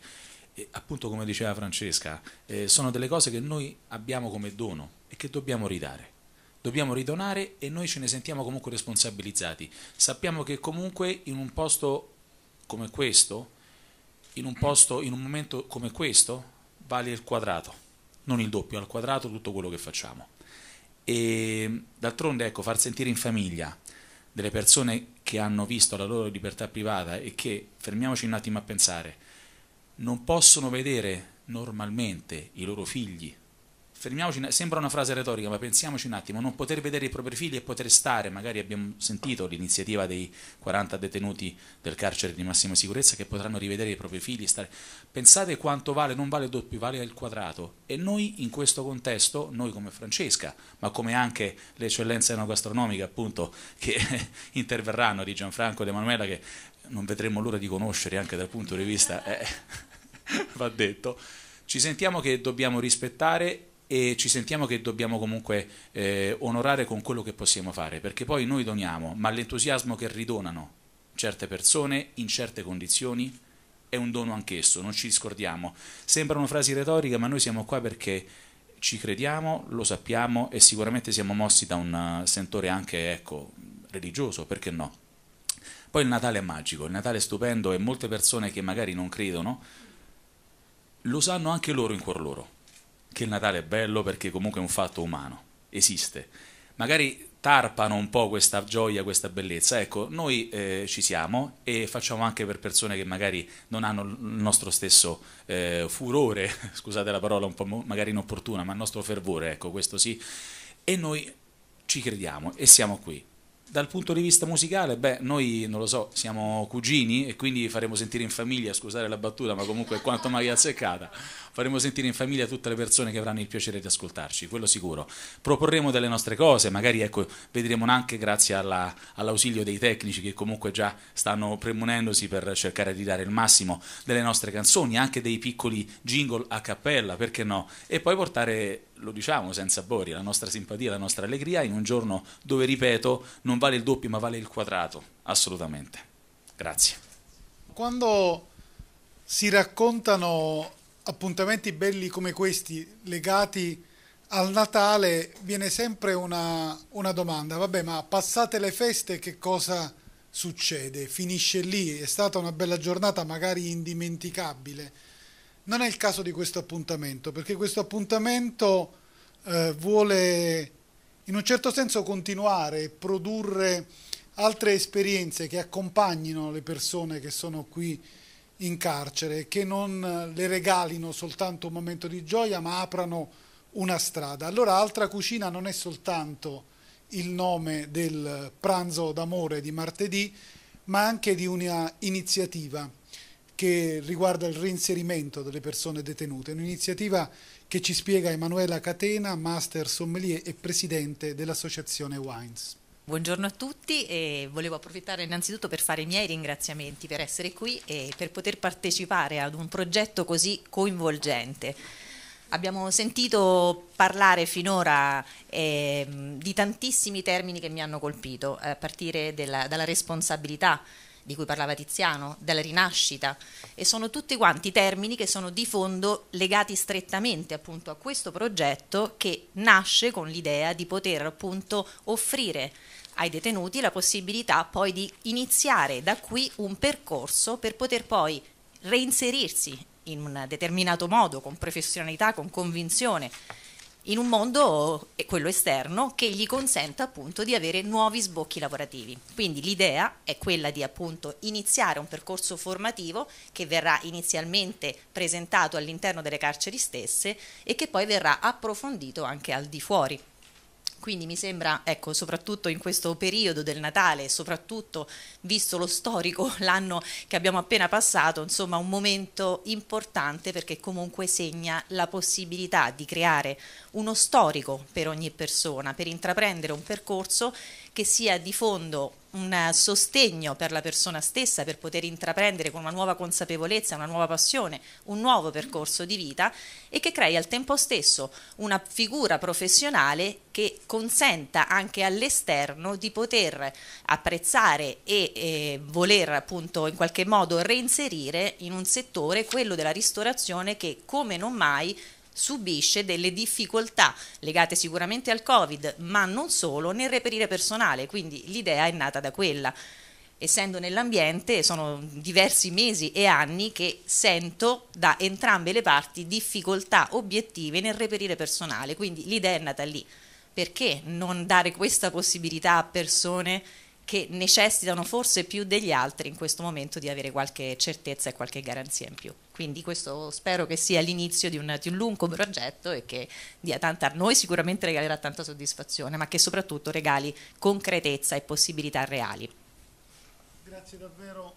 e appunto come diceva Francesca, eh, sono delle cose che noi abbiamo come dono e che dobbiamo ridare. Dobbiamo ridonare e noi ce ne sentiamo comunque responsabilizzati. Sappiamo che comunque in un posto come questo, in un, posto, in un momento come questo, vale il quadrato, non il doppio, al quadrato tutto quello che facciamo. E d'altronde ecco, far sentire in famiglia delle persone che hanno visto la loro libertà privata e che, fermiamoci un attimo a pensare, non possono vedere normalmente i loro figli. Fermiamoci, sembra una frase retorica, ma pensiamoci un attimo, non poter vedere i propri figli e poter stare, magari abbiamo sentito l'iniziativa dei 40 detenuti del carcere di massima sicurezza che potranno rivedere i propri figli, stare. pensate quanto vale, non vale il doppio, vale il quadrato. E noi in questo contesto, noi come Francesca, ma come anche le eccellenze enogastronomiche appunto che interverranno di Gianfranco ed Emanuela che non vedremo l'ora di conoscere anche dal punto di vista... Eh va detto, ci sentiamo che dobbiamo rispettare e ci sentiamo che dobbiamo comunque eh, onorare con quello che possiamo fare, perché poi noi doniamo, ma l'entusiasmo che ridonano certe persone in certe condizioni è un dono anch'esso, non ci scordiamo. Sembrano frasi retoriche, ma noi siamo qua perché ci crediamo, lo sappiamo e sicuramente siamo mossi da un eh, sentore anche ecco, religioso, perché no? Poi il Natale è magico, il Natale è stupendo e molte persone che magari non credono lo sanno anche loro in cuor loro, che il Natale è bello perché comunque è un fatto umano, esiste. Magari tarpano un po' questa gioia, questa bellezza. Ecco, noi eh, ci siamo e facciamo anche per persone che magari non hanno il nostro stesso eh, furore, scusate la parola un po' magari inopportuna, ma il nostro fervore, ecco, questo sì. E noi ci crediamo e siamo qui. Dal punto di vista musicale, beh, noi non lo so, siamo cugini e quindi faremo sentire in famiglia, scusate la battuta, ma comunque quanto mai azzeccata faremo sentire in famiglia tutte le persone che avranno il piacere di ascoltarci, quello sicuro. Proporremo delle nostre cose, magari ecco, vedremo anche grazie alla, all'ausilio dei tecnici che comunque già stanno premunendosi per cercare di dare il massimo delle nostre canzoni, anche dei piccoli jingle a cappella, perché no? E poi portare lo diciamo senza bori, la nostra simpatia, la nostra allegria in un giorno dove, ripeto, non vale il doppio ma vale il quadrato, assolutamente. Grazie. Quando si raccontano appuntamenti belli come questi legati al Natale viene sempre una, una, domanda, vabbè ma passate le feste che cosa succede? Finisce lì, è stata una bella giornata magari indimenticabile. Non è il caso di questo appuntamento, perché questo appuntamento eh, vuole in un certo senso continuare e produrre altre esperienze che accompagnino le persone che sono qui in carcere, che non eh, le regalino soltanto un momento di gioia, ma aprano una strada. Allora Altra Cucina non è soltanto il nome del pranzo d'amore di martedì, ma anche di una iniziativa che riguarda il reinserimento delle persone detenute, un'iniziativa che ci spiega Emanuela Catena, master sommelier e presidente dell'associazione Wines. Buongiorno a tutti e volevo approfittare innanzitutto per fare i miei ringraziamenti per essere qui e per poter partecipare ad un progetto così coinvolgente. Abbiamo sentito parlare finora eh, di tantissimi termini che mi hanno colpito, a partire della, dalla responsabilità, di cui parlava Tiziano, della rinascita e sono tutti quanti termini che sono di fondo legati strettamente appunto a questo progetto che nasce con l'idea di poter appunto offrire ai detenuti la possibilità poi di iniziare da qui un percorso per poter poi reinserirsi in un determinato modo, con professionalità, con convinzione in un mondo, eh, quello esterno, che gli consenta appunto di avere nuovi sbocchi lavorativi. Quindi l'idea è quella di appunto iniziare un percorso formativo che verrà inizialmente presentato all'interno delle carceri stesse e che poi verrà approfondito anche al di fuori quindi mi sembra, ecco, soprattutto in questo periodo del Natale, soprattutto visto lo storico, l'anno che abbiamo appena passato, insomma un momento importante perché comunque segna la possibilità di creare uno storico per ogni persona, per intraprendere un percorso che sia di fondo un sostegno per la persona stessa per poter intraprendere con una nuova consapevolezza, una nuova passione, un nuovo percorso di vita e che crei al tempo stesso una figura professionale che consenta anche all'esterno di poter apprezzare e eh, voler appunto in qualche modo reinserire in un settore, quello della ristorazione, che come non mai subisce delle difficoltà legate sicuramente al Covid, ma non solo, nel reperire personale, quindi l'idea è nata da quella. Essendo nell'ambiente sono diversi mesi e anni che sento da entrambe le parti difficoltà obiettive nel reperire personale, quindi l'idea è nata lì. Perché non dare questa possibilità a persone che necessitano forse più degli altri in questo momento di avere qualche certezza e qualche garanzia in più. Quindi questo spero che sia l'inizio di un, di un lungo progetto e che dia tanta, a noi sicuramente regalerà tanta soddisfazione, ma che soprattutto regali concretezza e possibilità reali. Grazie davvero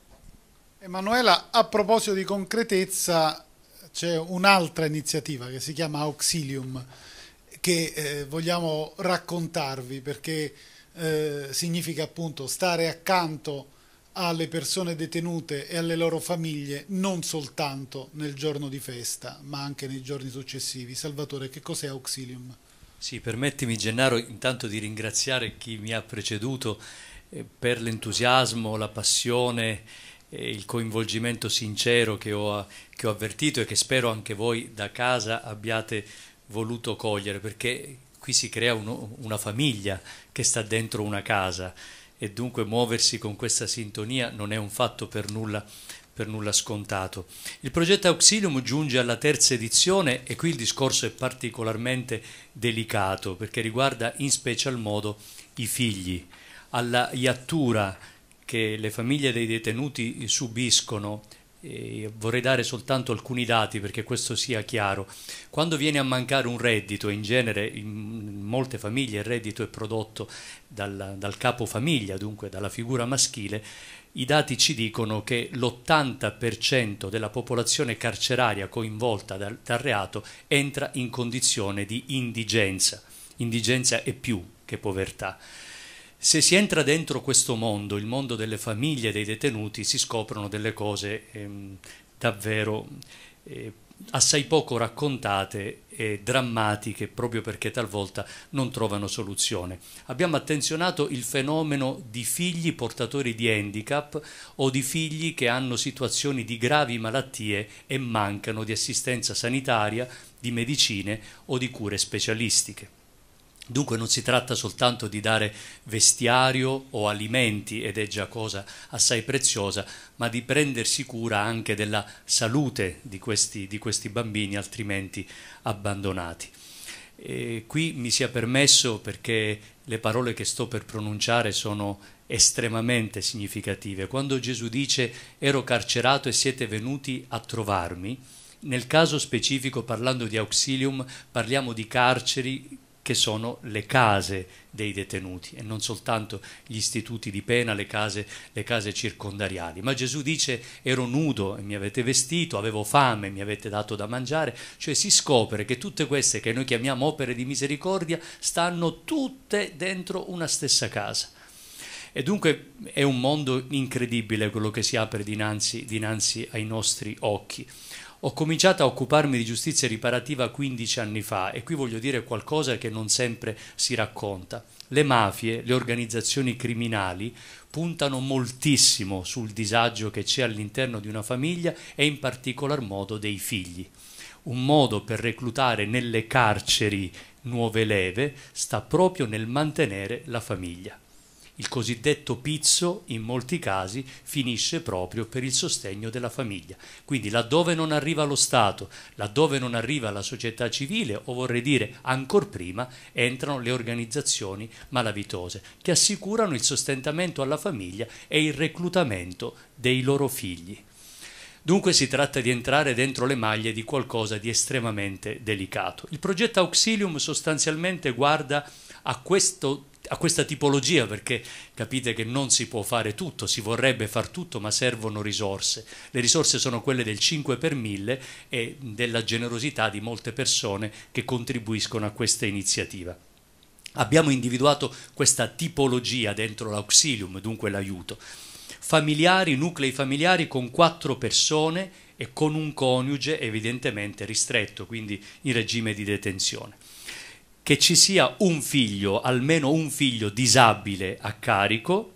Emanuela. A proposito di concretezza c'è un'altra iniziativa che si chiama Auxilium che eh, vogliamo raccontarvi perché eh, significa appunto stare accanto alle persone detenute e alle loro famiglie non soltanto nel giorno di festa ma anche nei giorni successivi. Salvatore, che cos'è Auxilium? Sì, permettimi Gennaro intanto di ringraziare chi mi ha preceduto eh, per l'entusiasmo, la passione e il coinvolgimento sincero che ho, che ho avvertito e che spero anche voi da casa abbiate voluto cogliere perché qui si crea uno, una famiglia che sta dentro una casa e dunque muoversi con questa sintonia non è un fatto per nulla, per nulla scontato. Il progetto Auxilium giunge alla terza edizione e qui il discorso è particolarmente delicato perché riguarda in special modo i figli. Alla iattura che le famiglie dei detenuti subiscono vorrei dare soltanto alcuni dati perché questo sia chiaro. Quando viene a mancare un reddito, in genere in molte famiglie il reddito è prodotto dal, dal capo famiglia, dunque dalla figura maschile, i dati ci dicono che l'80% della popolazione carceraria coinvolta dal, dal reato entra in condizione di indigenza. Indigenza è più che povertà se si entra dentro questo mondo, il mondo delle famiglie dei detenuti, si scoprono delle cose ehm, davvero eh, assai poco raccontate e drammatiche proprio perché talvolta non trovano soluzione. Abbiamo attenzionato il fenomeno di figli portatori di handicap o di figli che hanno situazioni di gravi malattie e mancano di assistenza sanitaria, di medicine o di cure specialistiche. Dunque non si tratta soltanto di dare vestiario o alimenti, ed è già cosa assai preziosa, ma di prendersi cura anche della salute di questi, di questi bambini altrimenti abbandonati. E qui mi sia permesso, perché le parole che sto per pronunciare sono estremamente significative, quando Gesù dice ero carcerato e siete venuti a trovarmi, nel caso specifico, parlando di auxilium, parliamo di carceri che sono le case dei detenuti e non soltanto gli istituti di pena, le case, le case circondariali. Ma Gesù dice ero nudo e mi avete vestito, avevo fame e mi avete dato da mangiare, cioè si scopre che tutte queste che noi chiamiamo opere di misericordia stanno tutte dentro una stessa casa. E dunque è un mondo incredibile quello che si apre dinanzi, dinanzi ai nostri occhi. Ho cominciato a occuparmi di giustizia riparativa 15 anni fa e qui voglio dire qualcosa che non sempre si racconta. Le mafie, le organizzazioni criminali puntano moltissimo sul disagio che c'è all'interno di una famiglia e in particolar modo dei figli. Un modo per reclutare nelle carceri nuove leve sta proprio nel mantenere la famiglia. Il cosiddetto pizzo in molti casi finisce proprio per il sostegno della famiglia. Quindi laddove non arriva lo Stato, laddove non arriva la società civile o vorrei dire ancor prima entrano le organizzazioni malavitose che assicurano il sostentamento alla famiglia e il reclutamento dei loro figli. Dunque si tratta di entrare dentro le maglie di qualcosa di estremamente delicato. Il progetto Auxilium sostanzialmente guarda a questo a questa tipologia perché capite che non si può fare tutto, si vorrebbe far tutto ma servono risorse. Le risorse sono quelle del 5 per 1000 e della generosità di molte persone che contribuiscono a questa iniziativa. Abbiamo individuato questa tipologia dentro l'auxilium, dunque l'aiuto. Familiari, nuclei familiari con quattro persone e con un coniuge evidentemente ristretto, quindi in regime di detenzione che ci sia un figlio, almeno un figlio disabile a carico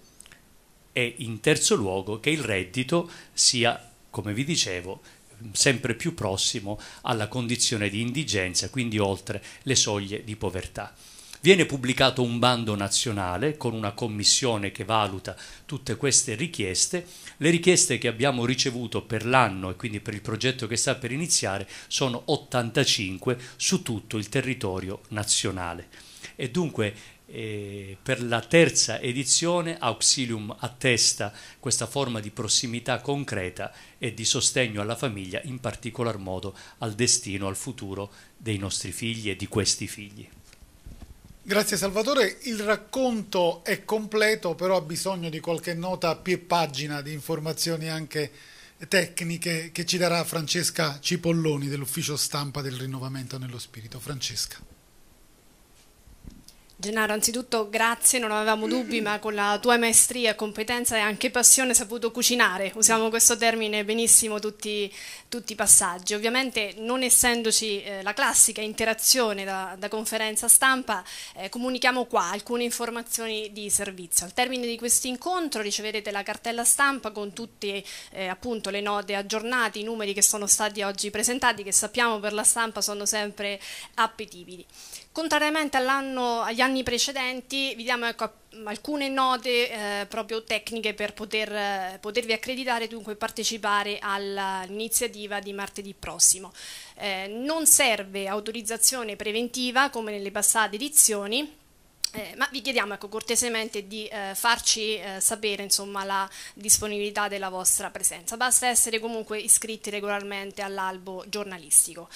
e in terzo luogo che il reddito sia, come vi dicevo, sempre più prossimo alla condizione di indigenza, quindi oltre le soglie di povertà. Viene pubblicato un bando nazionale con una commissione che valuta tutte queste richieste le richieste che abbiamo ricevuto per l'anno e quindi per il progetto che sta per iniziare sono 85 su tutto il territorio nazionale. E dunque eh, per la terza edizione Auxilium attesta questa forma di prossimità concreta e di sostegno alla famiglia, in particolar modo al destino, al futuro dei nostri figli e di questi figli. Grazie Salvatore, il racconto è completo però ha bisogno di qualche nota a più pagina di informazioni anche tecniche che ci darà Francesca Cipolloni dell'ufficio stampa del rinnovamento nello spirito. Francesca. Gennaro, anzitutto grazie, non avevamo dubbi, ma con la tua maestria, competenza e anche passione hai saputo cucinare, usiamo questo termine benissimo tutti, tutti i passaggi. Ovviamente non essendoci eh, la classica interazione da, da conferenza stampa, eh, comunichiamo qua alcune informazioni di servizio. Al termine di questo incontro riceverete la cartella stampa con tutte eh, le note aggiornate, i numeri che sono stati oggi presentati, che sappiamo per la stampa sono sempre appetibili. Contrariamente agli anni precedenti, vi diamo ecco, alcune note eh, proprio tecniche per poter, eh, potervi accreditare e dunque partecipare all'iniziativa di martedì prossimo. Eh, non serve autorizzazione preventiva come nelle passate edizioni, eh, ma vi chiediamo ecco, cortesemente di eh, farci eh, sapere insomma, la disponibilità della vostra presenza. Basta essere comunque iscritti regolarmente all'albo giornalistico.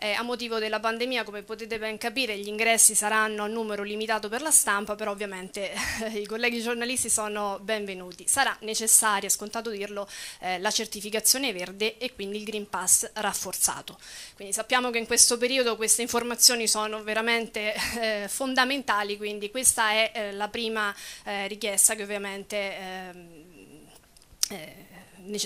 Eh, a motivo della pandemia, come potete ben capire, gli ingressi saranno a numero limitato per la stampa, però ovviamente eh, i colleghi giornalisti sono benvenuti. Sarà necessaria, scontato dirlo, eh, la certificazione verde e quindi il Green Pass rafforzato. Quindi sappiamo che in questo periodo queste informazioni sono veramente eh, fondamentali, quindi questa è eh, la prima eh, richiesta che ovviamente... Ehm, eh,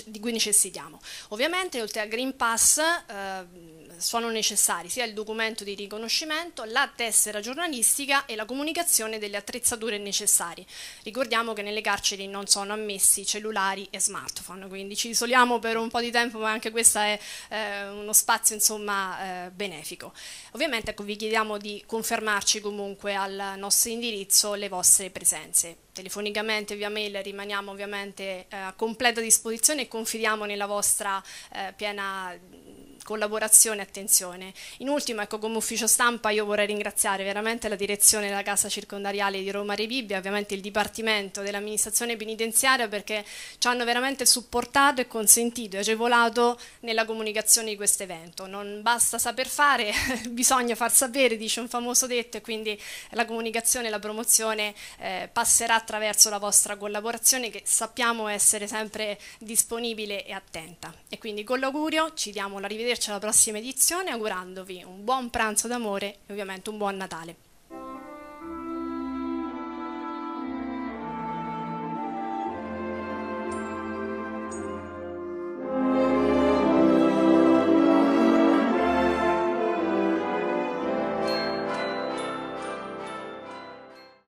di cui necessitiamo. Ovviamente oltre al Green Pass eh, sono necessari sia il documento di riconoscimento, la tessera giornalistica e la comunicazione delle attrezzature necessarie. Ricordiamo che nelle carceri non sono ammessi cellulari e smartphone, quindi ci isoliamo per un po' di tempo, ma anche questo è eh, uno spazio insomma, eh, benefico. Ovviamente ecco, vi chiediamo di confermarci comunque al nostro indirizzo le vostre presenze telefonicamente, via mail, rimaniamo ovviamente eh, a completa disposizione e confidiamo nella vostra eh, piena collaborazione e attenzione. In ultimo, ecco, come ufficio stampa io vorrei ringraziare veramente la direzione della Casa Circondariale di Roma Rebibbia, ovviamente il Dipartimento dell'Amministrazione Penitenziaria perché ci hanno veramente supportato e consentito e agevolato nella comunicazione di questo evento. Non basta saper fare, bisogna far sapere, dice un famoso detto, e quindi la comunicazione e la promozione eh, passerà attraverso la vostra collaborazione che sappiamo essere sempre disponibile e attenta. E quindi con l'augurio ci diamo la rivederci risentirci alla prossima edizione augurandovi un buon pranzo d'amore e ovviamente un buon Natale.